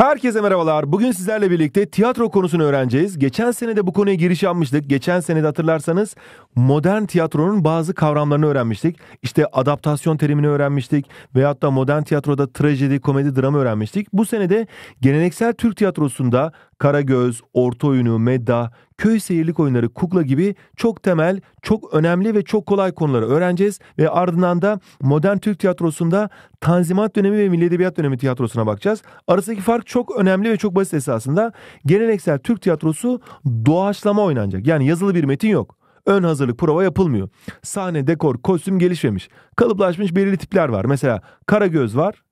Herkese merhabalar. Bugün sizlerle birlikte tiyatro konusunu öğreneceğiz. Geçen sene de bu konuya giriş yapmıştık. Geçen sene de hatırlarsanız modern tiyatronun bazı kavramlarını öğrenmiştik. İşte adaptasyon terimini öğrenmiştik. Veyahut da modern tiyatroda trajedi, komedi, drama öğrenmiştik. Bu sene de geleneksel Türk tiyatrosunda Karagöz, orta oyunu, medda, köy seyirlik oyunları, kukla gibi çok temel, çok önemli ve çok kolay konuları öğreneceğiz ve ardından da modern Türk tiyatrosunda Tanzimat dönemi ve Milli Edebiyat dönemi tiyatrosuna bakacağız. Arasındaki fark çok önemli ve çok basit esasında. Geleneksel Türk tiyatrosu doğaçlama oynanacak. Yani yazılı bir metin yok. Ön hazırlık prova yapılmıyor. Sahne, dekor, kostüm gelişmemiş. Kalıplaşmış belirli tipler var. Mesela Karagöz var,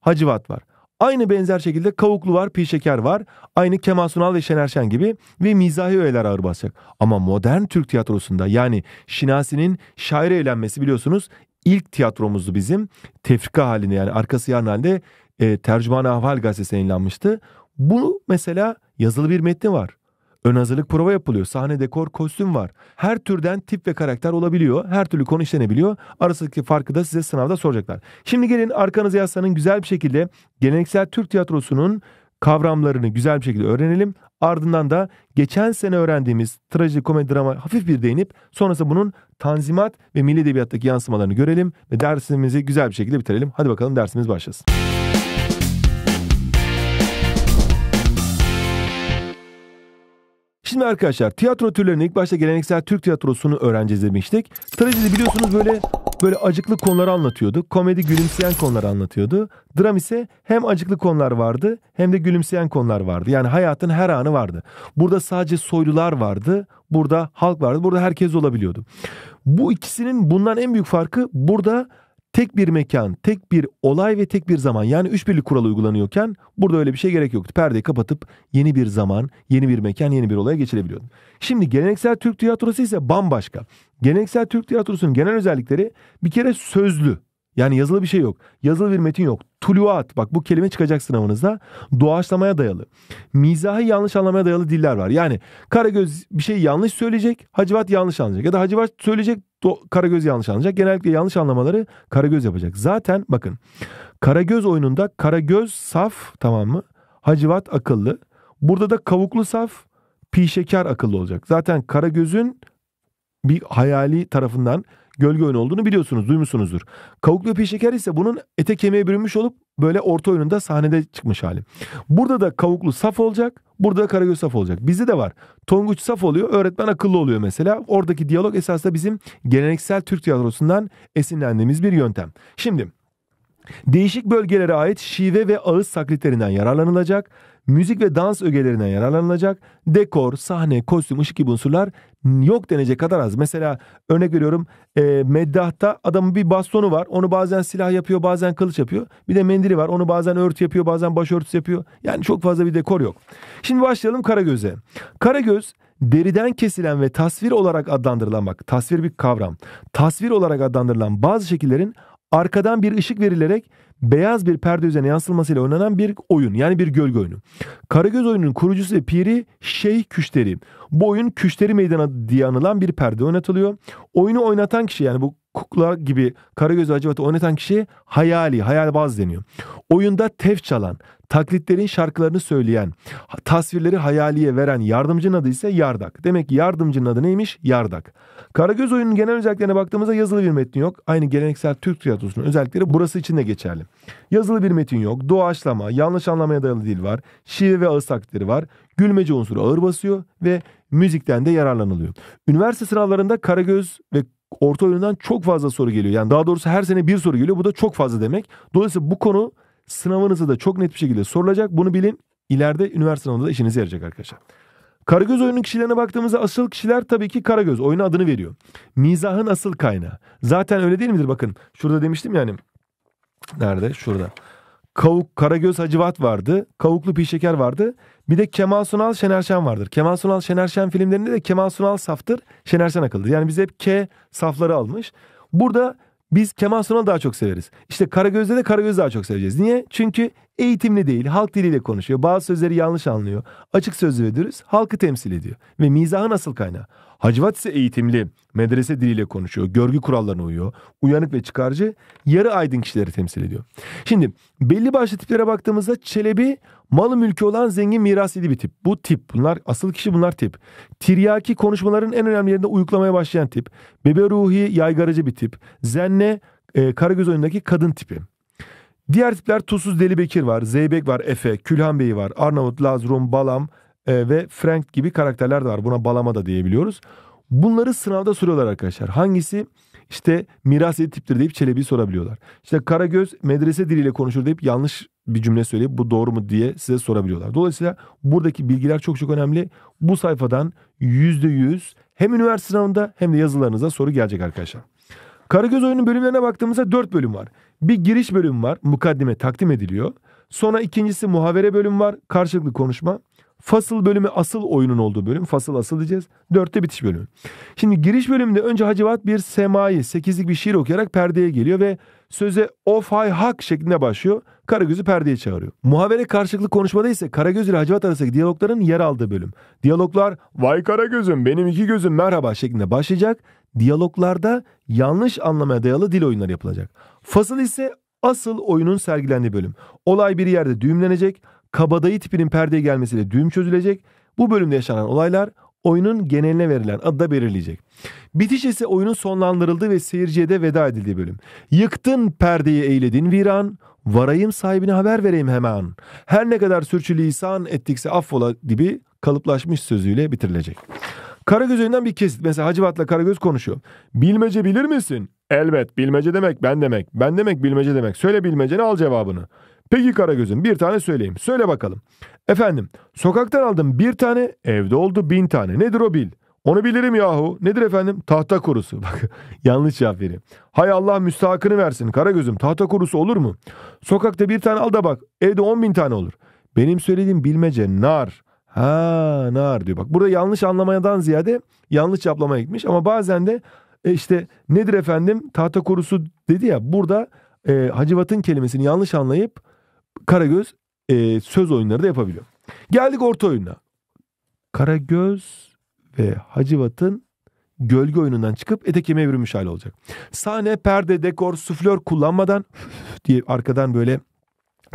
Hacivat var. Aynı benzer şekilde Kavuklu var, Pişeker var. Aynı Kemal Sunal ve Şener Şen gibi ve mizahi öğeler ağır basacak. Ama modern Türk tiyatrosunda yani Şinasi'nin şair eğlenmesi biliyorsunuz ilk tiyatromuzdu bizim. Tefrika halinde yani arkası yarın halde e, Tercüman Ahval gazetesine yayınlanmıştı. Bu mesela yazılı bir metni var. Ön hazırlık prova yapılıyor. Sahne, dekor, kostüm var. Her türden tip ve karakter olabiliyor. Her türlü konu işlenebiliyor. Arasındaki farkı da size sınavda soracaklar. Şimdi gelin arkanızı yaslanın güzel bir şekilde geleneksel Türk tiyatrosunun kavramlarını güzel bir şekilde öğrenelim. Ardından da geçen sene öğrendiğimiz trajik komedi drama hafif bir değinip sonrası bunun tanzimat ve milli edebiyattaki yansımalarını görelim ve dersimizi güzel bir şekilde bitirelim. Hadi bakalım dersimiz başlasın. Şimdi arkadaşlar tiyatro türlerini ilk başta geleneksel Türk tiyatrosunu öğreneceğiz demiştik. Trajedi biliyorsunuz böyle böyle acıklı konuları anlatıyordu. Komedi gülümseyen konuları anlatıyordu. Dram ise hem acıklı konular vardı hem de gülümseyen konular vardı. Yani hayatın her anı vardı. Burada sadece soylular vardı. Burada halk vardı. Burada herkes olabiliyordu. Bu ikisinin bundan en büyük farkı burada tek bir mekan, tek bir olay ve tek bir zaman yani üç birlik kuralı uygulanıyorken burada öyle bir şey gerek yoktu. Perdeyi kapatıp yeni bir zaman, yeni bir mekan, yeni bir olaya geçilebiliyordun. Şimdi geleneksel Türk tiyatrosu ise bambaşka. Geleneksel Türk tiyatrosunun genel özellikleri bir kere sözlü. Yani yazılı bir şey yok. Yazılı bir metin yok. Tuluat bak bu kelime çıkacak sınavınızda. Doğaçlamaya dayalı. Mizahı yanlış anlamaya dayalı diller var. Yani Karagöz bir şey yanlış söyleyecek. Hacivat yanlış anlayacak. Ya da Hacivat söyleyecek Do Karagöz yanlış anlayacak. Genellikle yanlış anlamaları Karagöz yapacak. Zaten bakın Karagöz oyununda Karagöz saf tamam mı? Hacivat akıllı. Burada da kavuklu saf pişekar akıllı olacak. Zaten Karagöz'ün bir hayali tarafından gölge oyunu olduğunu biliyorsunuz, duymuşsunuzdur. Kavuklu peşeker ise bunun ete kemiğe bürünmüş olup böyle orta oyununda sahnede çıkmış hali. Burada da kavuklu saf olacak, burada da karagöz saf olacak. Bizde de var. Tonguç saf oluyor, öğretmen akıllı oluyor mesela. Oradaki diyalog esasında bizim geleneksel Türk tiyatrosundan esinlendiğimiz bir yöntem. Şimdi Değişik bölgelere ait şive ve ağız taklitlerinden yararlanılacak, müzik ve dans ögelerinden yararlanılacak, dekor, sahne, kostüm, ışık gibi unsurlar yok denecek kadar az. Mesela örnek veriyorum e, meddahta adamın bir bastonu var, onu bazen silah yapıyor, bazen kılıç yapıyor. Bir de mendili var, onu bazen örtü yapıyor, bazen başörtüsü yapıyor. Yani çok fazla bir dekor yok. Şimdi başlayalım Karagöz'e. Karagöz deriden kesilen ve tasvir olarak adlandırılan bak tasvir bir kavram. Tasvir olarak adlandırılan bazı şekillerin arkadan bir ışık verilerek beyaz bir perde üzerine yansıtılmasıyla oynanan bir oyun yani bir gölge oyunu. Karagöz oyununun kurucusu ve piri Şeyh Küşteri. Bu oyun Küşteri Meydanı diye anılan bir perde oynatılıyor. Oyunu oynatan kişi yani bu kukla gibi Karagöz Hacivat'ı oynatan kişi hayali, hayalbaz deniyor. Oyunda tef çalan, taklitlerin şarkılarını söyleyen, tasvirleri hayaliye veren yardımcının adı ise Yardak. Demek ki yardımcının adı neymiş? Yardak. Karagöz oyunun genel özelliklerine baktığımızda yazılı bir metin yok. Aynı geleneksel Türk tiyatrosunun özellikleri burası için de geçerli. Yazılı bir metin yok. Doğaçlama, yanlış anlamaya dayalı dil var. Şiir ve ağız taklitleri var. Gülmece unsuru ağır basıyor ve müzikten de yararlanılıyor. Üniversite sınavlarında Karagöz ve orta öğrenden çok fazla soru geliyor. Yani daha doğrusu her sene bir soru geliyor. Bu da çok fazla demek. Dolayısıyla bu konu sınavınızı da çok net bir şekilde sorulacak. Bunu bilin. İleride üniversite sınavında da işinize yarayacak arkadaşlar. Karagöz oyunun kişilerine baktığımızda asıl kişiler tabii ki Karagöz. Oyuna adını veriyor. Mizahın asıl kaynağı. Zaten öyle değil midir? Bakın şurada demiştim yani. Nerede? Şurada. Kavuk, Karagöz Hacivat vardı. Kavuklu Pişeker vardı. Bir de Kemal Sunal Şener Şen vardır. Kemal Sunal Şener Şen filmlerinde de Kemal Sunal saftır, Şener Şen akıllıdır. Yani biz hep K safları almış. Burada biz Kemal Sunal daha çok severiz. İşte Karagöz'de de Karagöz daha çok seveceğiz. Niye? Çünkü eğitimli değil, halk diliyle konuşuyor. Bazı sözleri yanlış anlıyor. Açık sözlü ve dürüst, halkı temsil ediyor. Ve mizahın asıl kaynağı. Hacivat ise eğitimli, medrese diliyle konuşuyor, görgü kurallarına uyuyor, uyanık ve çıkarcı, yarı aydın kişileri temsil ediyor. Şimdi belli başlı tiplere baktığımızda Çelebi Malı mülkü olan zengin miras bir tip. Bu tip bunlar asıl kişi bunlar tip. Tiryaki konuşmaların en önemli yerinde uyuklamaya başlayan tip. Bebe ruhi yaygarıcı bir tip. Zenne e, Karagöz oyundaki kadın tipi. Diğer tipler Tusuz Deli Bekir var, Zeybek var, Efe, Külhan Bey var, Arnavut, Lazrum, Balam e, ve Frank gibi karakterler de var. Buna Balama da diyebiliyoruz. Bunları sınavda soruyorlar arkadaşlar. Hangisi işte miras tiptir deyip Çelebi'yi sorabiliyorlar. İşte Karagöz medrese diliyle konuşur deyip yanlış bir cümle söyleyip bu doğru mu diye size sorabiliyorlar. Dolayısıyla buradaki bilgiler çok çok önemli. Bu sayfadan %100 hem üniversite sınavında hem de yazılarınıza soru gelecek arkadaşlar. Karagöz oyunun bölümlerine baktığımızda 4 bölüm var. Bir giriş bölümü var. Mukaddime takdim ediliyor. Sonra ikincisi muhavere bölümü var. Karşılıklı konuşma. Fasıl bölümü asıl oyunun olduğu bölüm. Fasıl asıl diyeceğiz. Dörtte bitiş bölümü. Şimdi giriş bölümünde önce Hacivat bir semayı, sekizlik bir şiir okuyarak perdeye geliyor ve söze of hay hak şeklinde başlıyor. Karagöz'ü perdeye çağırıyor. Muhavere karşılıklı konuşmada ise Karagöz ile Hacivat arasındaki diyalogların yer aldığı bölüm. Diyaloglar vay Karagöz'üm benim iki gözüm merhaba şeklinde başlayacak. Diyaloglarda yanlış anlamaya dayalı dil oyunları yapılacak. Fasıl ise asıl oyunun sergilendiği bölüm. Olay bir yerde düğümlenecek kabadayı tipinin perdeye gelmesiyle düğüm çözülecek. Bu bölümde yaşanan olaylar oyunun geneline verilen adı da belirleyecek. Bitiş ise oyunun sonlandırıldığı ve seyirciye de veda edildiği bölüm. Yıktın perdeyi eyledin viran, varayım sahibine haber vereyim hemen. Her ne kadar sürçülisan ettikse affola gibi kalıplaşmış sözüyle bitirilecek. Karagöz öğünden bir kesit. Mesela Hacivat'la Karagöz konuşuyor. Bilmece bilir misin? Elbet bilmece demek ben demek. Ben demek bilmece demek. Söyle bilmeceni al cevabını. Peki Karagöz'üm bir tane söyleyeyim. Söyle bakalım. Efendim sokaktan aldım bir tane evde oldu bin tane. Nedir o bil? Onu bilirim yahu. Nedir efendim? Tahta kurusu. Bak yanlış cevap vereyim. Hay Allah müstahakını versin Karagöz'üm. Tahta kurusu olur mu? Sokakta bir tane al da bak. Evde on bin tane olur. Benim söylediğim bilmece nar. Ha nar diyor. Bak burada yanlış anlamadan ziyade yanlış yaplamaya gitmiş. Ama bazen de e işte nedir efendim tahta kurusu dedi ya burada e, Hacivat'ın kelimesini yanlış anlayıp Karagöz e, söz oyunları da yapabiliyor. Geldik orta oyuna. Karagöz ve Hacivat'ın gölge oyunundan çıkıp etek yemeğe bürünmüş hali olacak. Sahne, perde, dekor, suflör kullanmadan diye arkadan böyle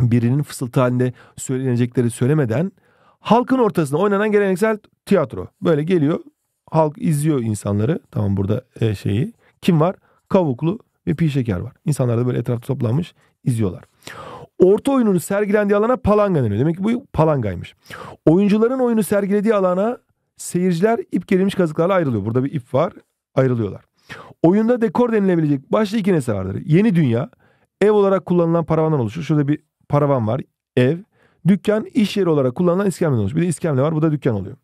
birinin fısıltı halinde söylenecekleri söylemeden halkın ortasına oynanan geleneksel tiyatro. Böyle geliyor halk izliyor insanları. Tamam burada e, şeyi. Kim var? Kavuklu ve pişeker var. İnsanlar da böyle etrafta toplanmış izliyorlar. Orta oyunun sergilendiği alana palanga deniyor. Demek ki bu palangaymış. Oyuncuların oyunu sergilediği alana seyirciler ip gerilmiş kazıklarla ayrılıyor. Burada bir ip var. Ayrılıyorlar. Oyunda dekor denilebilecek başlı iki nesne vardır. Yeni dünya ev olarak kullanılan paravandan oluşur. Şurada bir paravan var. Ev. Dükkan iş yeri olarak kullanılan iskemle oluşur. Bir de iskemle var. Bu da dükkan oluyor.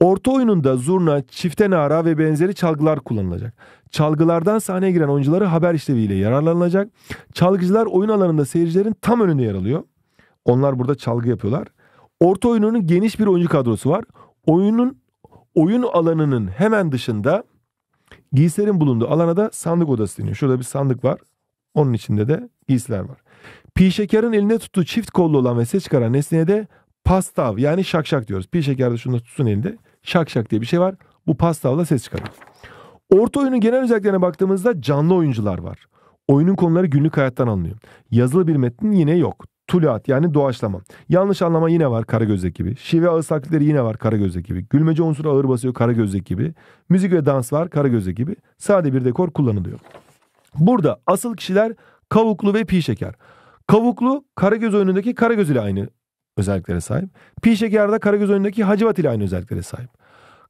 Orta oyununda zurna, çifte nara ve benzeri çalgılar kullanılacak. Çalgılardan sahneye giren oyuncuları haber işleviyle yararlanılacak. Çalgıcılar oyun alanında seyircilerin tam önünde yer alıyor. Onlar burada çalgı yapıyorlar. Orta oyununun geniş bir oyuncu kadrosu var. Oyunun oyun alanının hemen dışında giysilerin bulunduğu alana da sandık odası deniyor. Şurada bir sandık var. Onun içinde de giysiler var. Pi şekerin eline tuttuğu çift kollu olan ve ses çıkaran nesneye de pastav yani şakşak diyoruz. Pi şekerde şunu tutsun elinde. Şakşak diye bir şey var. Bu pastavla ses çıkarıyor. Orta oyunun genel özelliklerine baktığımızda canlı oyuncular var. Oyunun konuları günlük hayattan alınıyor. Yazılı bir metnin yine yok. Tuluat yani doğaçlama. Yanlış anlama yine var Karagözdeki gibi. Şive ağız taklitleri yine var Karagözdeki gibi. Gülmece unsuru ağır basıyor Karagözdeki gibi. Müzik ve dans var Karagözdeki gibi. Sade bir dekor kullanılıyor. Burada asıl kişiler Kavuklu ve Pi Şeker. Kavuklu Karagöz oyunundaki Karagöz ile aynı özelliklere sahip. Pi şekerde Karagöz önündeki Hacivat ile aynı özelliklere sahip.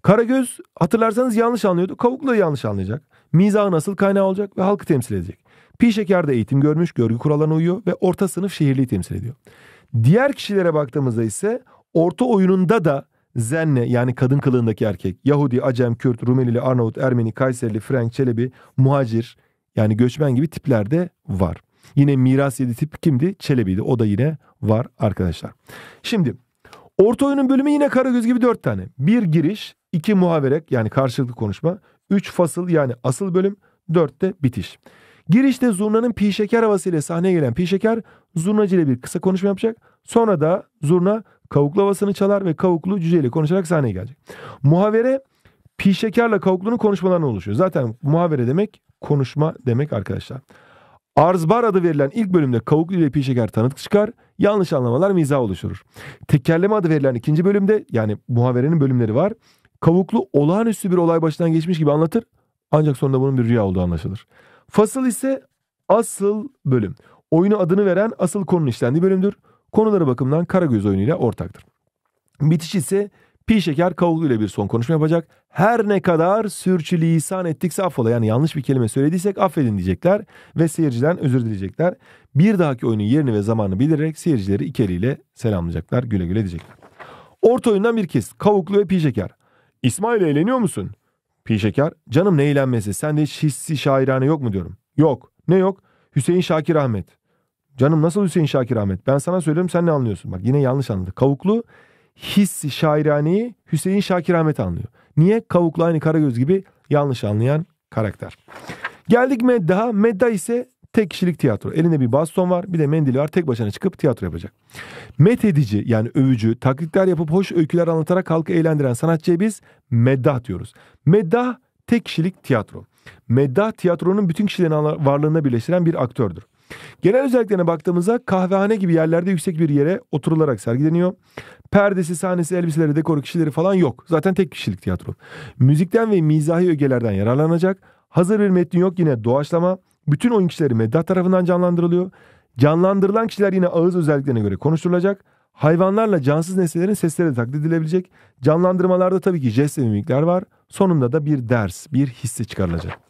Karagöz hatırlarsanız yanlış anlıyordu. Kavuklu da yanlış anlayacak. Mizahın nasıl kaynağı olacak ve halkı temsil edecek. Pi şekerde eğitim görmüş, görgü kurallarına uyuyor ve orta sınıf şehirliği temsil ediyor. Diğer kişilere baktığımızda ise orta oyununda da Zenne yani kadın kılığındaki erkek, Yahudi, Acem, Kürt, Rumelili, Arnavut, Ermeni, Kayserili, Frank, Çelebi, Muhacir yani göçmen gibi tipler de var. Yine miras yedi tip kimdi? Çelebi'ydi. O da yine var arkadaşlar. Şimdi orta oyunun bölümü yine Karagöz gibi dört tane. Bir giriş, iki muhaverek yani karşılıklı konuşma, üç fasıl yani asıl bölüm, 4'te bitiş. Girişte zurnanın pişeker şeker havasıyla sahneye gelen pişeker şeker zurnacı ile bir kısa konuşma yapacak. Sonra da zurna kavuklu havasını çalar ve kavuklu cüceyle konuşarak sahneye gelecek. Muhavere pişekerle kavuklunun konuşmalarına oluşuyor. Zaten muhavere demek konuşma demek arkadaşlar. Arzbar adı verilen ilk bölümde kavuklu ile pi şeker tanıt çıkar. Yanlış anlamalar miza oluşturur. Tekerleme adı verilen ikinci bölümde yani muhaverenin bölümleri var. Kavuklu olağanüstü bir olay başından geçmiş gibi anlatır. Ancak sonunda bunun bir rüya olduğu anlaşılır. Fasıl ise asıl bölüm. Oyunu adını veren asıl konunun işlendiği bölümdür. Konuları bakımından Karagöz oyunuyla ortaktır. Bitiş ise Pi Şeker Kavuklu ile bir son konuşma yapacak. Her ne kadar sürçülisan ettikse affola yani yanlış bir kelime söylediysek affedin diyecekler ve seyirciden özür dileyecekler. Bir dahaki oyunun yerini ve zamanını bildirerek seyircileri iki eliyle selamlayacaklar, güle güle diyecekler. Orta oyundan bir kez Kavuklu ve Pi Şeker. İsmail eğleniyor musun? Pi Şeker, canım ne eğlenmesi, sende hiç hissi şairane yok mu diyorum. Yok, ne yok? Hüseyin Şakir Ahmet. Canım nasıl Hüseyin Şakir Ahmet? Ben sana söylüyorum sen ne anlıyorsun? Bak yine yanlış anladı. Kavuklu hissi şairaneyi Hüseyin Şakir Ahmet anlıyor. Niye? Kavuklu aynı Karagöz gibi yanlış anlayan karakter. Geldik Medda. Medda ise tek kişilik tiyatro. Elinde bir baston var bir de mendili var tek başına çıkıp tiyatro yapacak. Met edici yani övücü taklitler yapıp hoş öyküler anlatarak halkı eğlendiren sanatçıya biz meddah diyoruz. Meddah tek kişilik tiyatro. Meddah tiyatronun bütün kişilerin varlığına birleştiren bir aktördür. Genel özelliklerine baktığımızda kahvehane gibi yerlerde yüksek bir yere oturularak sergileniyor. Perdesi, sahnesi, elbiseleri, dekoru, kişileri falan yok. Zaten tek kişilik tiyatro. Müzikten ve mizahi ögelerden yararlanacak. Hazır bir metni yok yine doğaçlama. Bütün oyun kişileri meddah tarafından canlandırılıyor. Canlandırılan kişiler yine ağız özelliklerine göre konuşturulacak. Hayvanlarla cansız nesnelerin sesleri de taklit edilebilecek. Canlandırmalarda tabii ki jest ve mimikler var. Sonunda da bir ders, bir hissi çıkarılacak.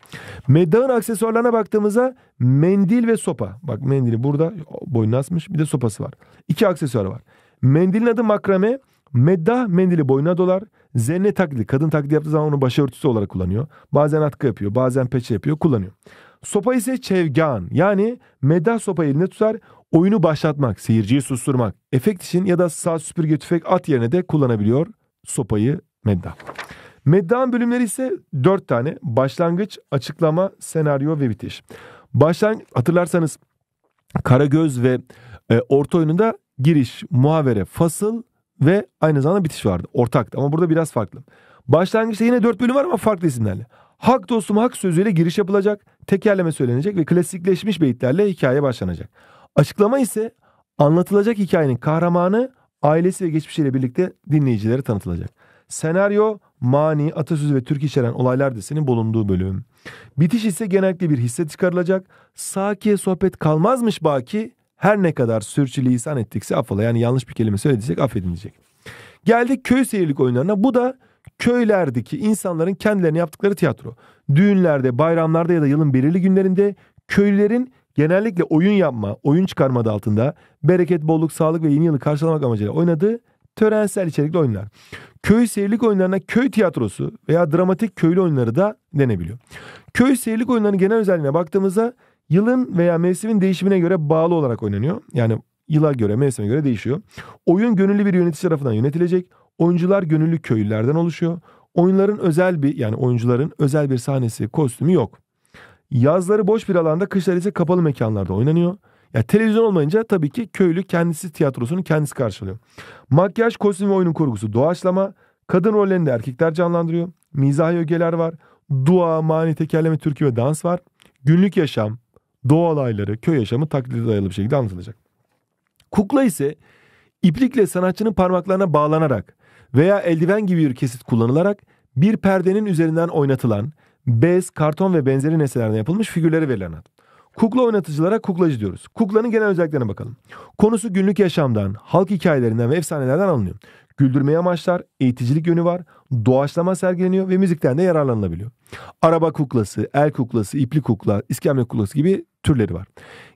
Meddağın aksesuarlarına baktığımızda mendil ve sopa. Bak mendili burada boynuna asmış bir de sopası var. İki aksesuar var. Mendilin adı makrame. Meddah mendili boynuna dolar. Zenne taklidi. Kadın taklidi yaptığı zaman onu başörtüsü olarak kullanıyor. Bazen atkı yapıyor. Bazen peçe yapıyor. Kullanıyor. Sopa ise çevgan. Yani meddah sopayı elinde tutar. Oyunu başlatmak, seyirciyi susturmak. Efekt için ya da sağ süpürge tüfek at yerine de kullanabiliyor sopayı meddah. Meddan bölümleri ise dört tane. Başlangıç, açıklama, senaryo ve bitiş. Başlang hatırlarsanız Karagöz ve e, orta oyununda giriş, muhavere, fasıl ve aynı zamanda bitiş vardı. Ortaktı ama burada biraz farklı. Başlangıçta yine dört bölüm var ama farklı isimlerle. Hak dostum hak sözüyle giriş yapılacak, tekerleme söylenecek ve klasikleşmiş beyitlerle hikaye başlanacak. Açıklama ise anlatılacak hikayenin kahramanı, ailesi ve geçmişiyle birlikte dinleyicilere tanıtılacak. Senaryo mani, atasözü ve Türk içeren olaylar desenin bulunduğu bölüm. Bitiş ise genellikle bir hisse çıkarılacak. Sakiye sohbet kalmazmış baki her ne kadar sürçülisan ettikse affola yani yanlış bir kelime söylediysek affedilecek. Geldik köy seyirlik oyunlarına. Bu da köylerdeki insanların kendilerine yaptıkları tiyatro. Düğünlerde, bayramlarda ya da yılın belirli günlerinde köylülerin genellikle oyun yapma, oyun çıkarma adı altında bereket, bolluk, sağlık ve yeni yılı karşılamak amacıyla oynadığı törensel içerikli oyunlar. Köy seyirlik oyunlarına köy tiyatrosu veya dramatik köylü oyunları da denebiliyor. Köy seyirlik oyunlarının genel özelliğine baktığımızda yılın veya mevsimin değişimine göre bağlı olarak oynanıyor. Yani yıla göre, mevsime göre değişiyor. Oyun gönüllü bir yönetici tarafından yönetilecek. Oyuncular gönüllü köylülerden oluşuyor. Oyunların özel bir yani oyuncuların özel bir sahnesi, kostümü yok. Yazları boş bir alanda, kışları ise kapalı mekanlarda oynanıyor. Ya televizyon olmayınca tabii ki köylü kendisi tiyatrosunu kendisi karşılıyor. Makyaj, kostüm ve oyunun kurgusu doğaçlama. Kadın rollerini de erkekler canlandırıyor. Mizahi ögeler var. Dua, mani, tekerleme, türkü ve dans var. Günlük yaşam, doğa olayları, köy yaşamı taklide dayalı bir şekilde anlatılacak. Kukla ise iplikle sanatçının parmaklarına bağlanarak veya eldiven gibi bir kesit kullanılarak bir perdenin üzerinden oynatılan bez, karton ve benzeri nesnelerden yapılmış figürleri verilen ad. Kukla oynatıcılara kuklacı diyoruz. Kuklanın genel özelliklerine bakalım. Konusu günlük yaşamdan, halk hikayelerinden ve efsanelerden alınıyor. Güldürmeye amaçlar, eğiticilik yönü var, doğaçlama sergileniyor ve müzikten de yararlanılabiliyor. Araba kuklası, el kuklası, ipli kukla, iskemle kuklası gibi türleri var.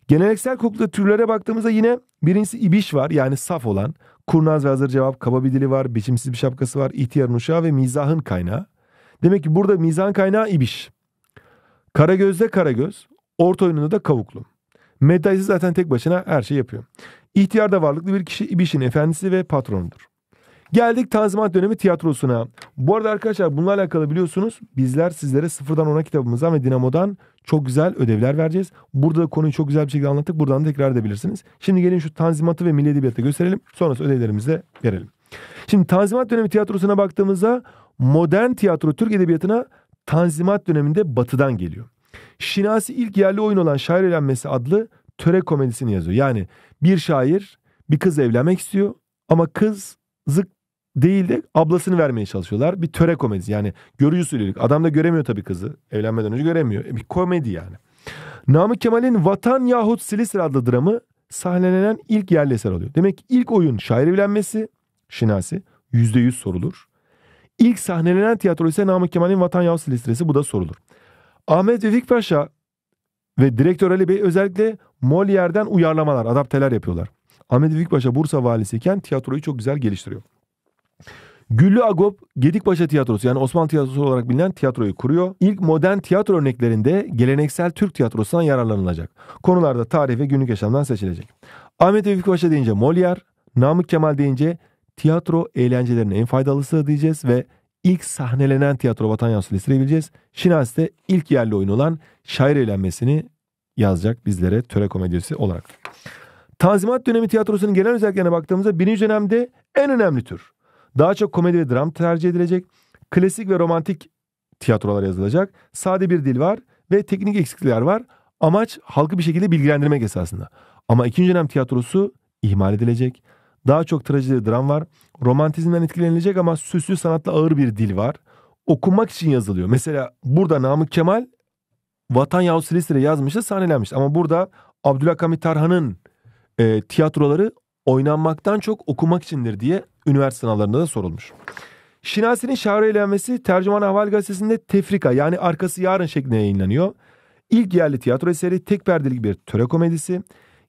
Geneliksel kukla türlere baktığımızda yine birincisi ibiş var yani saf olan. Kurnaz ve hazır cevap, kaba bir dili var, biçimsiz bir şapkası var, ihtiyarın uşağı ve mizahın kaynağı. Demek ki burada mizahın kaynağı ibiş. Karagöz'de Karagöz, Orta oyununda da Kavuklu. Medda zaten tek başına her şey yapıyor. İhtiyar da varlıklı bir kişi bir efendisi ve patronudur. Geldik Tanzimat dönemi tiyatrosuna. Bu arada arkadaşlar bununla alakalı biliyorsunuz bizler sizlere sıfırdan ona kitabımızdan ve Dinamo'dan çok güzel ödevler vereceğiz. Burada konuyu çok güzel bir şekilde anlattık. Buradan da tekrar edebilirsiniz. Şimdi gelin şu Tanzimat'ı ve Milli Edebiyat'ı gösterelim. Sonrası ödevlerimizi de verelim. Şimdi Tanzimat dönemi tiyatrosuna baktığımızda modern tiyatro Türk Edebiyatı'na Tanzimat döneminde batıdan geliyor. Şinasi ilk yerli oyun olan Şair Evlenmesi adlı töre komedisini yazıyor. Yani bir şair bir kız evlenmek istiyor ama kız zık değil de ablasını vermeye çalışıyorlar. Bir töre komedisi yani görücü usulüylük. Adam da göremiyor tabii kızı. Evlenmeden önce göremiyor. Bir komedi yani. Namık Kemal'in Vatan yahut Silisir adlı dramı sahnelenen ilk yerli eser oluyor. Demek ki ilk oyun şair evlenmesi Şinasi %100 sorulur. İlk sahnelenen tiyatro ise Namık Kemal'in Vatan yahut Silistra'sı bu da sorulur. Ahmet Vefik Paşa ve direktör Ali Bey özellikle Molière'den uyarlamalar, adapteler yapıyorlar. Ahmet Vefik Paşa Bursa valisiyken tiyatroyu çok güzel geliştiriyor. Güllü Agop Gedikpaşa Tiyatrosu yani Osmanlı Tiyatrosu olarak bilinen tiyatroyu kuruyor. İlk modern tiyatro örneklerinde geleneksel Türk tiyatrosundan yararlanılacak. Konularda tarih ve günlük yaşamdan seçilecek. Ahmet Vefik Paşa deyince Molière, Namık Kemal deyince tiyatro eğlencelerinin en faydalısı diyeceğiz ve ilk sahnelenen tiyatro Vatan Yavrusu listeyebileceğiz. Şinasi'de ilk yerli oyun olan Şair Eğlenmesi'ni yazacak bizlere töre komedyası olarak. Tanzimat dönemi tiyatrosunun genel özelliklerine baktığımızda birinci dönemde en önemli tür. Daha çok komedi ve dram tercih edilecek. Klasik ve romantik tiyatrolar yazılacak. Sade bir dil var ve teknik eksiklikler var. Amaç halkı bir şekilde bilgilendirmek esasında. Ama ikinci dönem tiyatrosu ihmal edilecek. Daha çok trajedi dram var. Romantizmden etkilenilecek ama süslü sanatla ağır bir dil var. Okunmak için yazılıyor. Mesela burada Namık Kemal Vatan Yahu Silistre yazmıştı sahnelenmiş. Ama burada Abdülhakamit Tarhan'ın e, tiyatroları oynanmaktan çok okumak içindir diye üniversite sınavlarında da sorulmuş. Şinasi'nin şair eğlenmesi Tercüman Haval Gazetesi'nde Tefrika yani arkası yarın şeklinde yayınlanıyor. İlk yerli tiyatro eseri tek perdelik bir töre komedisi.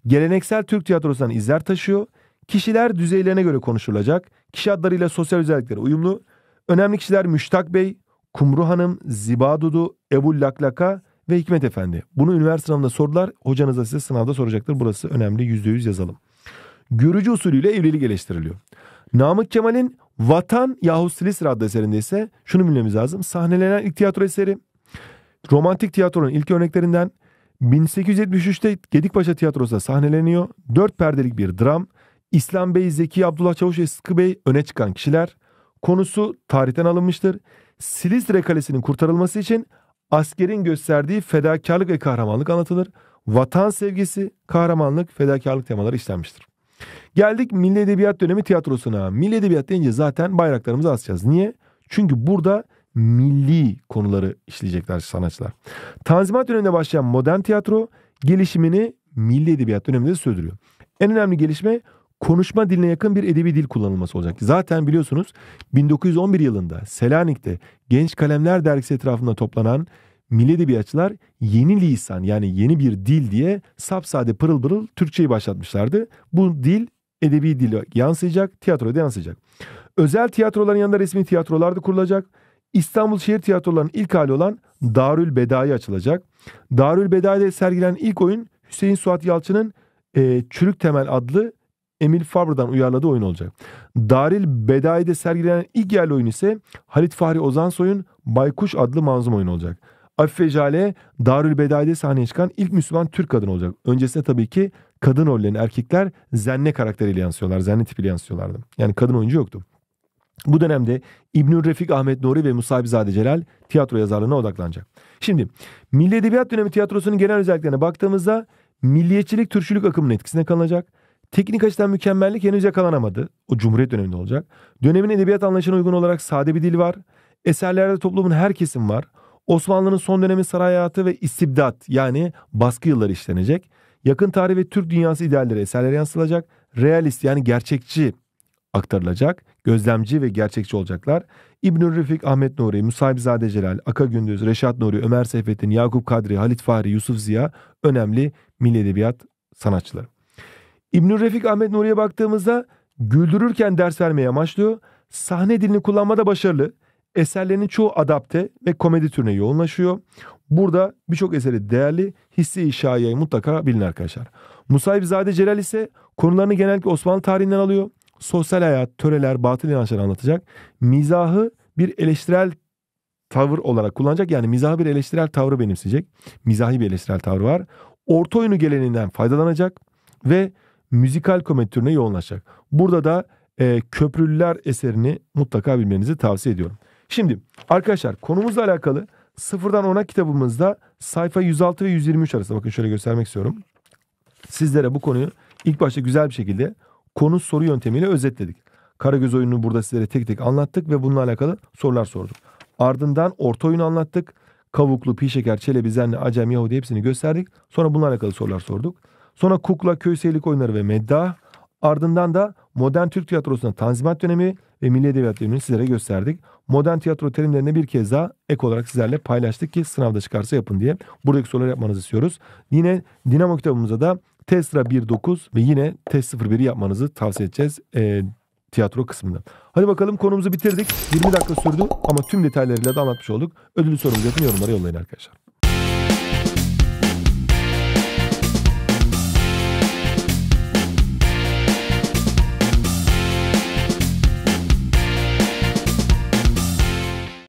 Geleneksel Türk tiyatrosundan izler taşıyor. Kişiler düzeylerine göre konuşulacak. Kişi adlarıyla sosyal özellikleri uyumlu. Önemli kişiler Müştak Bey, Kumru Hanım, Ziba Dudu, Ebu Laklaka ve Hikmet Efendi. Bunu üniversite sınavında sordular. Hocanız da size sınavda soracaktır. Burası önemli. Yüzde yüz yazalım. Görücü usulüyle evlilik eleştiriliyor. Namık Kemal'in Vatan yahut Silistra adlı eserinde ise şunu bilmemiz lazım. Sahnelenen ilk tiyatro eseri. Romantik tiyatronun ilk örneklerinden 1873'te Gedikpaşa Tiyatrosu'nda sahneleniyor. Dört perdelik bir dram. İslam Bey, Zeki Abdullah Çavuş, Eskı Bey öne çıkan kişiler. Konusu tarihten alınmıştır. Silistre Kalesi'nin kurtarılması için askerin gösterdiği fedakarlık ve kahramanlık anlatılır. Vatan sevgisi, kahramanlık, fedakarlık temaları işlenmiştir. Geldik Milli Edebiyat Dönemi tiyatrosuna. Milli Edebiyat deyince zaten bayraklarımızı asacağız. Niye? Çünkü burada milli konuları işleyecekler sanatçılar. Tanzimat döneminde başlayan modern tiyatro gelişimini Milli Edebiyat döneminde sürdürüyor. En önemli gelişme konuşma diline yakın bir edebi dil kullanılması olacak. Zaten biliyorsunuz 1911 yılında Selanik'te Genç Kalemler Dergisi etrafında toplanan milli edebiyatçılar yeni lisan yani yeni bir dil diye sapsade pırıl pırıl Türkçeyi başlatmışlardı. Bu dil edebi dil yansıyacak, tiyatroya da yansıyacak. Özel tiyatroların yanında resmi tiyatrolar da kurulacak. İstanbul şehir tiyatrolarının ilk hali olan Darül Bedai açılacak. Darül Bedai'de sergilen ilk oyun Hüseyin Suat Yalçın'ın e, Çürük Temel adlı Emil Fabre'dan uyarladığı oyun olacak. Daril Bedai'de sergilenen ilk yerli oyun ise Halit Fahri Ozansoy'un Baykuş adlı manzum oyun olacak. Afife Jale Darül Bedai'de sahneye çıkan ilk Müslüman Türk kadın olacak. Öncesinde tabii ki kadın rollerini erkekler zenne karakteriyle yansıyorlar. Zenne tipiyle yansıyorlardı. Yani kadın oyuncu yoktu. Bu dönemde İbnül Refik Ahmet Nuri ve Musabizade Celal tiyatro yazarlığına odaklanacak. Şimdi Milli Edebiyat Dönemi tiyatrosunun genel özelliklerine baktığımızda milliyetçilik, türkçülük akımının etkisine kalınacak. Teknik açıdan mükemmellik henüz yakalanamadı. O Cumhuriyet döneminde olacak. Dönemin edebiyat anlayışına uygun olarak sade bir dil var. Eserlerde toplumun her kesim var. Osmanlı'nın son dönemi saray hayatı ve istibdat yani baskı yılları işlenecek. Yakın tarih ve Türk dünyası idealleri eserlere yansıtılacak. Realist yani gerçekçi aktarılacak. Gözlemci ve gerçekçi olacaklar. İbnül Rıfik, Ahmet Nuri, Zade Celal, Aka Gündüz, Reşat Nuri, Ömer Seyfettin, Yakup Kadri, Halit Fahri, Yusuf Ziya önemli milli edebiyat sanatçıları. İbnül Refik Ahmet Nuri'ye baktığımızda güldürürken ders vermeye amaçlıyor. Sahne dilini kullanmada başarılı. Eserlerinin çoğu adapte ve komedi türüne yoğunlaşıyor. Burada birçok eseri değerli, hissi şayiyeyi mutlaka bilin arkadaşlar. Zade Celal ise konularını genellikle Osmanlı tarihinden alıyor. Sosyal hayat, töreler, batıl inançları anlatacak. Mizahı bir eleştirel tavır olarak kullanacak. Yani mizahı bir eleştirel tavrı benimseyecek. Mizahi bir eleştirel tavrı var. Orta oyunu geleneğinden faydalanacak ve müzikal komedi türüne yoğunlaşacak. Burada da e, Köprülüler eserini mutlaka bilmenizi tavsiye ediyorum. Şimdi arkadaşlar konumuzla alakalı sıfırdan ona kitabımızda sayfa 106 ve 123 arasında bakın şöyle göstermek istiyorum. Sizlere bu konuyu ilk başta güzel bir şekilde konu soru yöntemiyle özetledik. Karagöz oyununu burada sizlere tek tek anlattık ve bununla alakalı sorular sorduk. Ardından orta oyunu anlattık. Kavuklu, Pişeker, Çelebi, Zenli, Acem, Yahudi hepsini gösterdik. Sonra bununla alakalı sorular sorduk. Sonra kukla, köy seyirlik oyunları ve medda. Ardından da modern Türk tiyatrosuna tanzimat dönemi ve milli edebiyat dönemini sizlere gösterdik. Modern tiyatro terimlerini bir kez daha ek olarak sizlerle paylaştık ki sınavda çıkarsa yapın diye. Buradaki soruları yapmanızı istiyoruz. Yine Dinamo kitabımıza da test 1.9 ve yine test 01'i yapmanızı tavsiye edeceğiz e, tiyatro kısmında. Hadi bakalım konumuzu bitirdik. 20 dakika sürdü ama tüm detaylarıyla da anlatmış olduk. Ödülü sorumuzu yapın yorumlara yollayın arkadaşlar.